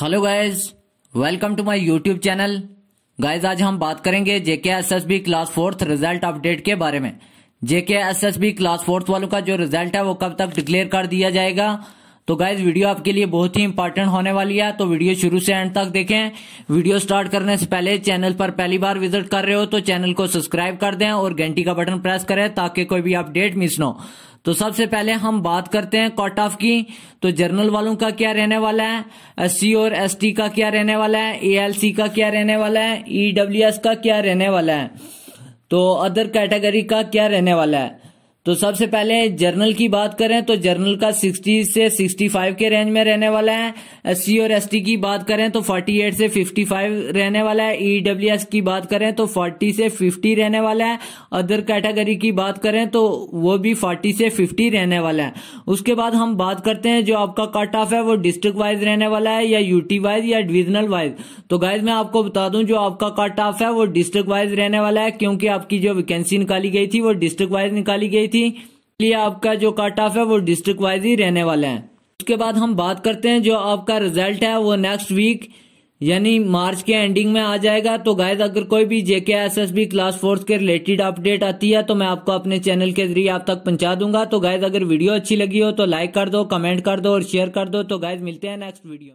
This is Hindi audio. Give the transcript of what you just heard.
hello guys welcome to my YouTube channel guys आज हम बात करेंगे JK SSB class fourth result update के बारे में जेके एसएसबी क्लास फोर्थ वालों का जो रिजल्ट है वो कब तक डिक्लेयर कर दिया जाएगा तो गाइज वीडियो आपके लिए बहुत ही इंपॉर्टेंट होने वाली है तो वीडियो शुरू से एंड तक देखें वीडियो स्टार्ट करने से पहले चैनल पर पहली बार विजिट कर रहे हो तो चैनल को सब्सक्राइब कर दें और घंटी का बटन प्रेस करें ताकि कोई भी अपडेट मिस न हो तो सबसे पहले हम बात करते हैं कट ऑफ की तो जर्नल वालों का क्या रहने वाला है एस और एस का क्या रहने वाला है ए का क्या रहने वाला है ई e का क्या रहने वाला है तो अदर कैटेगरी का क्या रहने वाला है तो सबसे पहले जर्नल की बात करें तो जर्नल का 60 से 65 के रेंज में रहने वाला है एस और एस की बात करें तो 48 से 55 रहने वाला है ई e की बात करें तो 40 से 50 रहने वाला है अदर कैटेगरी की बात करें तो वो भी 40 से 50 रहने वाला है उसके बाद हम बात करते हैं जो आपका कट ऑफ है वो डिस्ट्रिक्ट वाइज रहने वाला है या यूटी वाइज या डिविजनल वाइज तो गाइज मैं आपको बता दूं जो आपका कट ऑफ है वो डिस्ट्रिक्ट वाइज रहने वाला है क्योंकि आपकी जो वैकेंसी निकाली गई थी वो डिस्ट्रिक्ट वाइज निकाली गई थी थी इसलिए आपका जो कट ऑफ है वो डिस्ट्रिक्ट वाइज ही रहने वाला है उसके बाद हम बात करते हैं जो आपका रिजल्ट है वो नेक्स्ट वीक यानी मार्च के एंडिंग में आ जाएगा तो गाइज अगर कोई भी JK S S B class fourth के रिलेटेड अपडेट आती है तो मैं आपको अपने चैनल के जरिए आप तक पहुंचा दूंगा तो गाइज अगर वीडियो अच्छी लगी हो तो लाइक कर दो कमेंट कर दो और शेयर कर दो तो गाइज मिलते हैं नेक्स्ट वीडियो